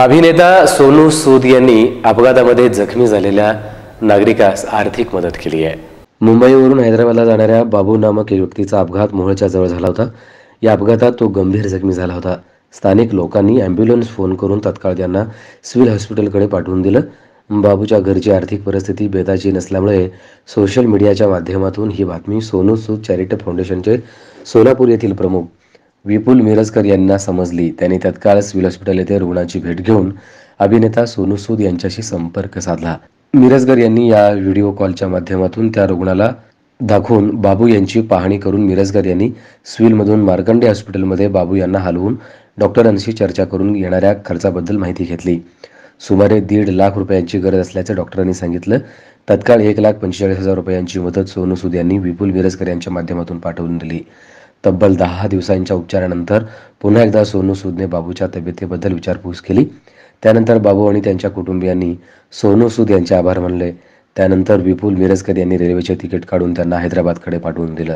अभिनेता सोनू सूद यांनी अपघातामध्ये जखमी झालेल्या नागरिकास आर्थिक मदत केली आहे मुंबईवरून हैदराबादला जाणाऱ्या बाबू नामक व्यक्तीचा अपघात मोहळच्या जवळ झाला होता या अपघातात तो गंभीर जखमी झाला होता स्थानिक लोकांनी अँब्युलन्स फोन करून तत्काळ त्यांना सिव्हिल हॉस्पिटलकडे पाठवून दिलं बाबूच्या घरची आर्थिक परिस्थिती बेताची नसल्यामुळे सोशल मीडियाच्या माध्यमातून ही बातमी सोनू सूद चॅरिटल फाउंडेशनचे सोलापूर येथील प्रमुख विपुल मिरजकर यांना समजली त्यांनी तत्काळ सिव्हिल हॉस्पिटल येथे रुग्णाची भेट घेऊन अभिनेता सोनू सूद यांच्याशी संपर्क साधला मिरजकर यांनी या व्हिडिओ कॉलच्या माध्यमातून त्या रुग्णाला दाखवून बाबू यांची पाहणी करून मिरजकर यांनी मधून मार्कंडे हॉस्पिटलमध्ये बाबू यांना हलवून डॉक्टरांशी चर्चा करून येणाऱ्या खर्चाबद्दल माहिती घेतली सुमारे दीड लाख रुपयांची गरज असल्याचं डॉक्टरांनी सांगितलं तत्काळ एक लाख पंचेचाळीस हजार रुपयांची मदत सोनू सूद यांनी विपुल मिरजकर यांच्या माध्यमातून पाठवून दिली तब्बल दहा दिवसांच्या उपचारानंतर पुन्हा एकदा सोनू सूदने बाबूच्या तब्येतीबद्दल विचारपूस केली त्यानंतर बाबू आणि त्यांच्या कुटुंबियांनी सोनू सूद यांचे आभार मानले त्यानंतर विपुल मिरजकर यांनी रेल्वेचे तिकीट काढून त्यांना हैदराबादकडे पाठवून दिलं